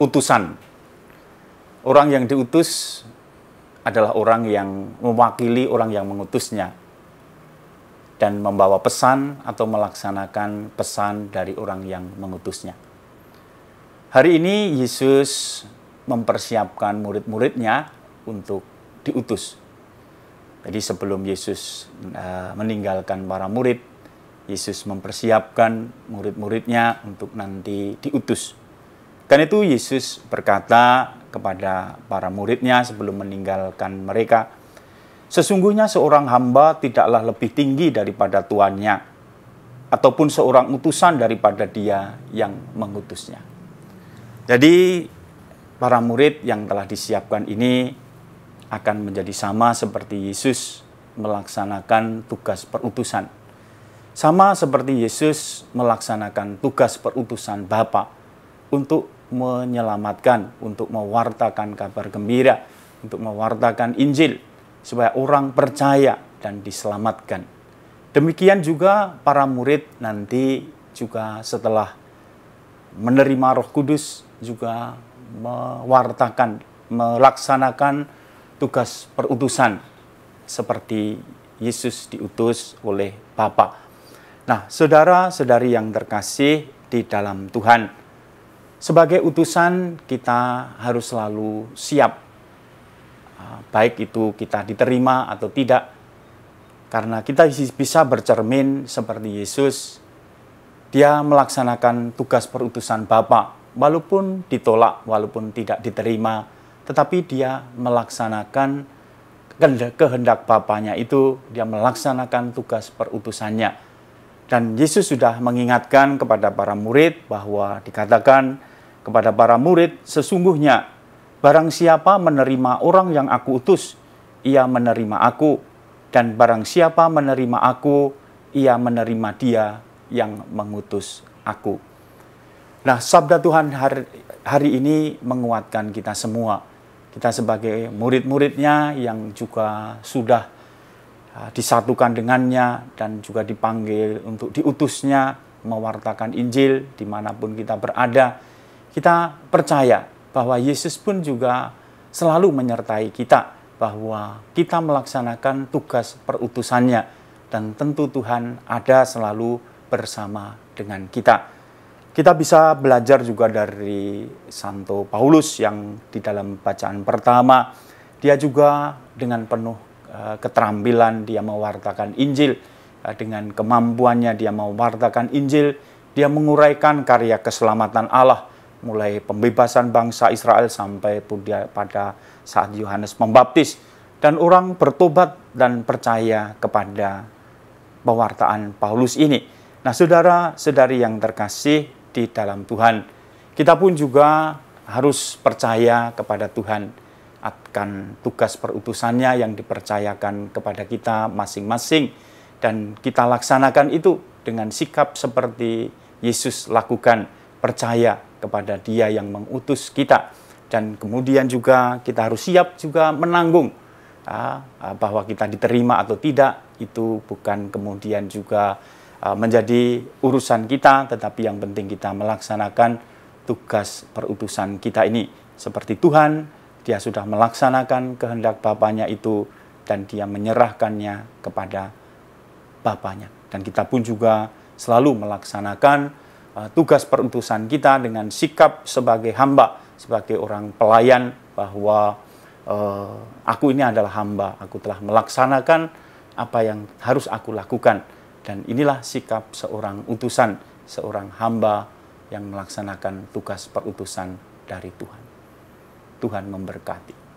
utusan. Orang yang diutus adalah orang yang mewakili orang yang mengutusnya dan membawa pesan atau melaksanakan pesan dari orang yang mengutusnya. Hari ini Yesus mempersiapkan murid-muridnya untuk diutus. Jadi sebelum Yesus eh, meninggalkan para murid, Yesus mempersiapkan murid-muridnya untuk nanti diutus. Karena itu Yesus berkata kepada para muridnya sebelum meninggalkan mereka, Sesungguhnya seorang hamba tidaklah lebih tinggi daripada tuannya, ataupun seorang utusan daripada dia yang mengutusnya. Jadi para murid yang telah disiapkan ini akan menjadi sama seperti Yesus melaksanakan tugas perutusan. Sama seperti Yesus melaksanakan tugas perutusan Bapa untuk menyelamatkan, untuk mewartakan kabar gembira, untuk mewartakan Injil, supaya orang percaya dan diselamatkan. Demikian juga para murid nanti juga setelah menerima Roh Kudus juga mewartakan, melaksanakan tugas perutusan seperti Yesus diutus oleh Bapa. Nah, saudara-saudari yang terkasih di dalam Tuhan, sebagai utusan kita harus selalu siap, ah, baik itu kita diterima atau tidak, karena kita bisa bercermin seperti Yesus. Dia melaksanakan tugas perutusan Bapa, walaupun ditolak, walaupun tidak diterima, tetapi dia melaksanakan kehendak Bapaknya itu, dia melaksanakan tugas perutusannya. Dan Yesus sudah mengingatkan kepada para murid bahwa dikatakan, kepada para murid, sesungguhnya barang siapa menerima orang yang aku utus, ia menerima aku, dan barang siapa menerima aku, ia menerima dia yang mengutus aku. Nah, sabda Tuhan hari, hari ini menguatkan kita semua. Kita sebagai murid-muridnya yang juga sudah ah, disatukan dengannya dan juga dipanggil untuk diutusnya mewartakan Injil dimanapun kita berada kita percaya bahwa Yesus pun juga selalu menyertai kita, bahwa kita melaksanakan tugas perutusannya, dan tentu Tuhan ada selalu bersama dengan kita. Kita bisa belajar juga dari Santo Paulus yang di dalam bacaan pertama, dia juga dengan penuh eh, keterampilan dia mewartakan Injil eh, dengan kemampuannya dia mewartakan Injil, dia menguraikan karya keselamatan Allah mulai pembebasan bangsa Israel sampai pada saat Yohanes membaptis dan orang bertobat dan percaya kepada pewartaan Paulus ini. Nah, saudara-saudari yang terkasih di dalam Tuhan, kita pun juga harus percaya kepada Tuhan akan tugas perutusannya yang dipercayakan kepada kita masing-masing dan kita laksanakan itu dengan sikap seperti Yesus lakukan percaya kepada Dia yang mengutus kita. Dan kemudian juga kita harus siap juga menanggung ya, bahwa kita diterima atau tidak itu bukan kemudian juga e, menjadi urusan kita, tetapi yang penting kita melaksanakan tugas perutusan kita ini. Seperti Tuhan, dia sudah melaksanakan kehendak Bapaknya itu dan dia menyerahkannya kepada Bapaknya. Dan kita pun juga selalu melaksanakan Eh, tugas perutusan kita dengan sikap sebagai hamba, sebagai orang pelayan bahwa uh, aku ini adalah hamba, aku telah melaksanakan apa yang harus aku lakukan dan inilah sikap seorang utusan, seorang hamba yang melaksanakan tugas perutusan dari Tuhan. Tuhan memberkati.